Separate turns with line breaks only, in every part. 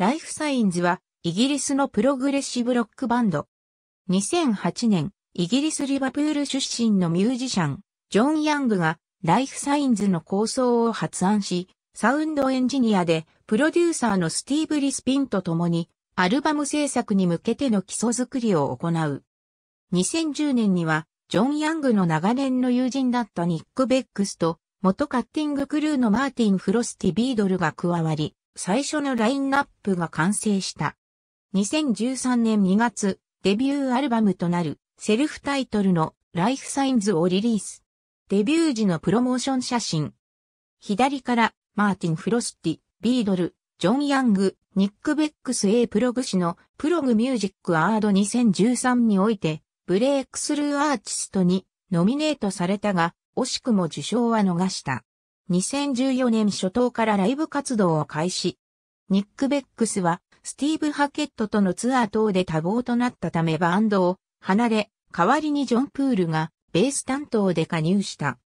ライフサインズは、イギリスのプログレッシブロックバンド。2008年、イギリスリバプール出身のミュージシャン、ジョン・ヤングが、ライフサインズの構想を発案し、サウンドエンジニアで、プロデューサーのスティーブ・リスピンと共に、アルバム制作に向けての基礎作りを行う。2010年には、ジョン・ヤングの長年の友人だったニック・ベックスと、元カッティングクルーのマーティン・フロスティ・ビードルが加わり、最初のラインナップが完成した。2013年2月、デビューアルバムとなるセルフタイトルのライフサインズをリリース。デビュー時のプロモーション写真。左からマーティン・フロスティ、ビードル、ジョン・ヤング、ニック・ベックス A プログ氏のプログミュージックアード2013においてブレイクスルーアーティストにノミネートされたが惜しくも受賞は逃した。2014年初頭からライブ活動を開始。ニック・ベックスは、スティーブ・ハケットとのツアー等で多忙となったためバンドを離れ、代わりにジョン・プールがベース担当で加入した。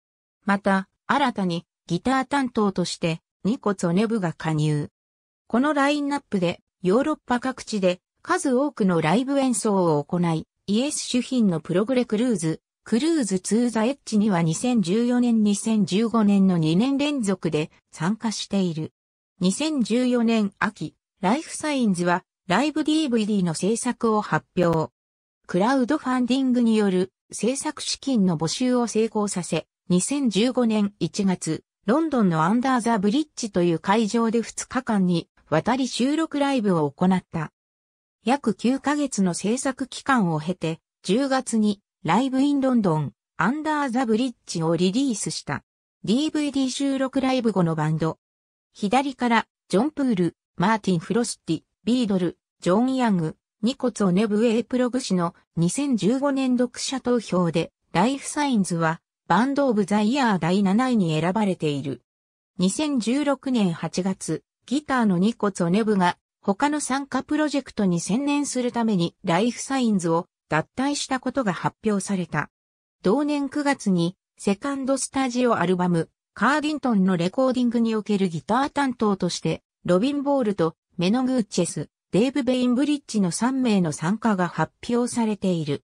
また、新たにギター担当としてニコ・ツォネブが加入。このラインナップでヨーロッパ各地で数多くのライブ演奏を行い、イエス主品のプログレクルーズ、クルーズツー・ザエッジには2014年2015年の2年連続で参加している。2014年秋、ライフサインズはライブ DVD の制作を発表。クラウドファンディングによる制作資金の募集を成功させ、2015年1月、ロンドンのアンダーザブリッジという会場で2日間に渡り収録ライブを行った。約9ヶ月の制作期間を経て、10月にライブインロンドン、アンダーザブリッジをリリースした。DVD 収録ライブ後のバンド。左から、ジョン・プール、マーティン・フロスティ、ビードル、ジョン・ヤング、ニコツ・オネブ・エイプログ氏の2015年読者投票で、ライフサインズは、バンド・オブ・ザ・イヤー第7位に選ばれている。2016年8月、ギターのニコツ・オネブが、他の参加プロジェクトに専念するためにライフサインズを脱退したことが発表された。同年9月に、セカンドスタジオアルバム、カーディントンのレコーディングにおけるギター担当として、ロビン・ボールとメノ・グーチェス、デイブ・ベインブリッジの3名の参加が発表されている。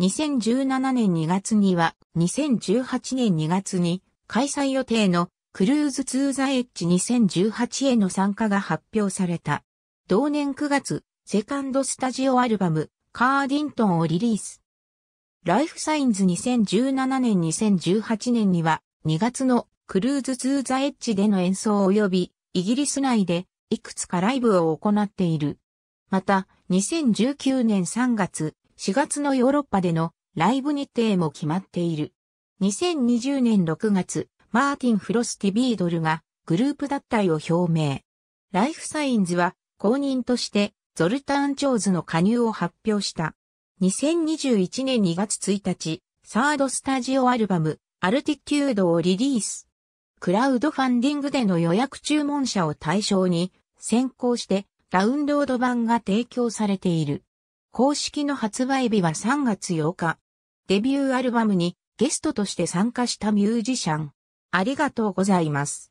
2017年2月には、2018年2月に開催予定のクルーズ・ツー・ザ・エッジ2018への参加が発表された。同年9月、セカンドスタジオアルバム、カーディントンをリリース。ライフサインズ2017年2018年には2月のクルーズ・ツー・ザ・エッジでの演奏及びイギリス内でいくつかライブを行っている。また2019年3月、4月のヨーロッパでのライブ日程も決まっている。2020年6月、マーティン・フロスティビードルがグループ脱退を表明。ライフサインズは公認としてゾルタン・チョーズの加入を発表した。2021年2月1日、サードスタジオアルバム、アルティキュードをリリース。クラウドファンディングでの予約注文者を対象に、先行してダウンロード版が提供されている。公式の発売日は3月8日。デビューアルバムにゲストとして参加したミュージシャン。ありがとうございます。